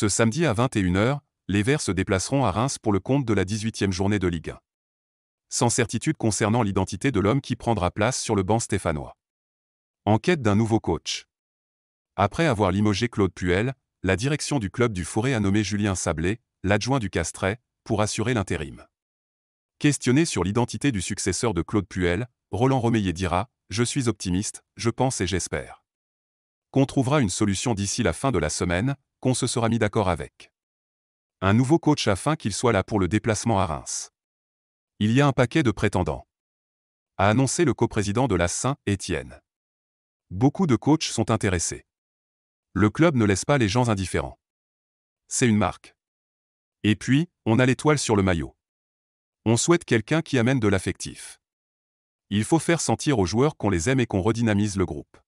Ce samedi à 21h, les Verts se déplaceront à Reims pour le compte de la 18e journée de Ligue 1. Sans certitude concernant l'identité de l'homme qui prendra place sur le banc stéphanois. Enquête d'un nouveau coach. Après avoir limogé Claude Puel, la direction du club du Forêt a nommé Julien Sablé, l'adjoint du Castret, pour assurer l'intérim. Questionné sur l'identité du successeur de Claude Puel, Roland romeyer dira Je suis optimiste, je pense et j'espère. Qu'on trouvera une solution d'ici la fin de la semaine, qu'on se sera mis d'accord avec. Un nouveau coach afin qu'il soit là pour le déplacement à Reims. Il y a un paquet de prétendants. A annoncé le coprésident de la Saint, Étienne. Beaucoup de coachs sont intéressés. Le club ne laisse pas les gens indifférents. C'est une marque. Et puis, on a l'étoile sur le maillot. On souhaite quelqu'un qui amène de l'affectif. Il faut faire sentir aux joueurs qu'on les aime et qu'on redynamise le groupe.